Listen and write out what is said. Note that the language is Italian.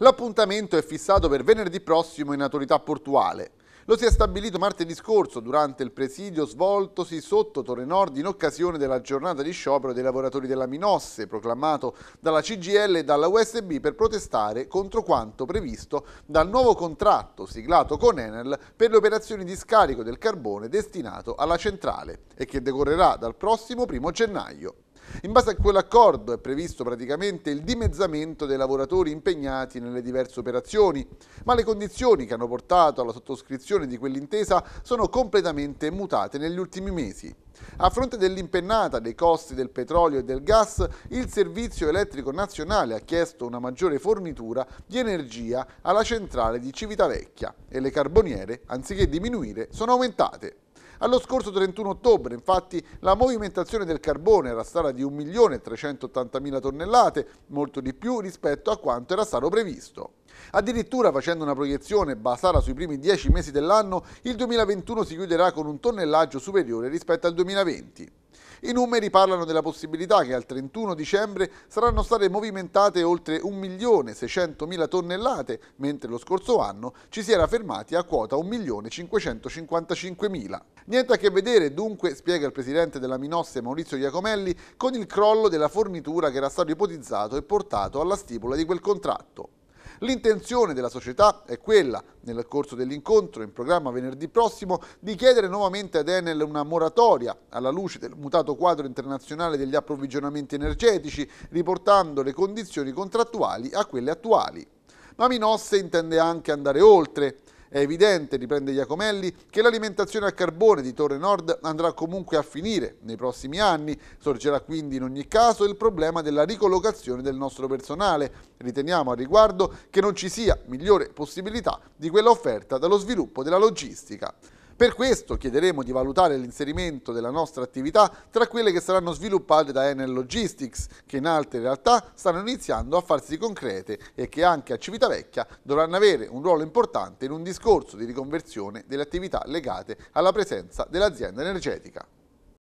L'appuntamento è fissato per venerdì prossimo in autorità portuale. Lo si è stabilito martedì scorso durante il presidio svoltosi sotto Torre Nord in occasione della giornata di sciopero dei lavoratori della Minosse, proclamato dalla CGL e dalla USB per protestare contro quanto previsto dal nuovo contratto siglato con Enel per le operazioni di scarico del carbone destinato alla centrale e che decorrerà dal prossimo primo gennaio. In base a quell'accordo è previsto praticamente il dimezzamento dei lavoratori impegnati nelle diverse operazioni, ma le condizioni che hanno portato alla sottoscrizione di quell'intesa sono completamente mutate negli ultimi mesi. A fronte dell'impennata dei costi del petrolio e del gas, il Servizio Elettrico Nazionale ha chiesto una maggiore fornitura di energia alla centrale di Civitavecchia e le carboniere, anziché diminuire, sono aumentate. Allo scorso 31 ottobre, infatti, la movimentazione del carbone era stata di 1.380.000 tonnellate, molto di più rispetto a quanto era stato previsto. Addirittura facendo una proiezione basata sui primi 10 mesi dell'anno, il 2021 si chiuderà con un tonnellaggio superiore rispetto al 2020. I numeri parlano della possibilità che al 31 dicembre saranno state movimentate oltre 1.600.000 tonnellate, mentre lo scorso anno ci si era fermati a quota 1.555.000. Niente a che vedere, dunque, spiega il presidente della Minosse Maurizio Iacomelli, con il crollo della fornitura che era stato ipotizzato e portato alla stipula di quel contratto. L'intenzione della società è quella, nel corso dell'incontro in programma venerdì prossimo, di chiedere nuovamente ad Enel una moratoria alla luce del mutato quadro internazionale degli approvvigionamenti energetici, riportando le condizioni contrattuali a quelle attuali. Ma Minosse intende anche andare oltre è evidente, riprende Iacomelli, che l'alimentazione a carbone di Torre Nord andrà comunque a finire nei prossimi anni. Sorgerà quindi in ogni caso il problema della ricollocazione del nostro personale. Riteniamo a riguardo che non ci sia migliore possibilità di quella offerta dallo sviluppo della logistica. Per questo chiederemo di valutare l'inserimento della nostra attività tra quelle che saranno sviluppate da Enel Logistics, che in altre realtà stanno iniziando a farsi concrete e che anche a Civitavecchia dovranno avere un ruolo importante in un discorso di riconversione delle attività legate alla presenza dell'azienda energetica.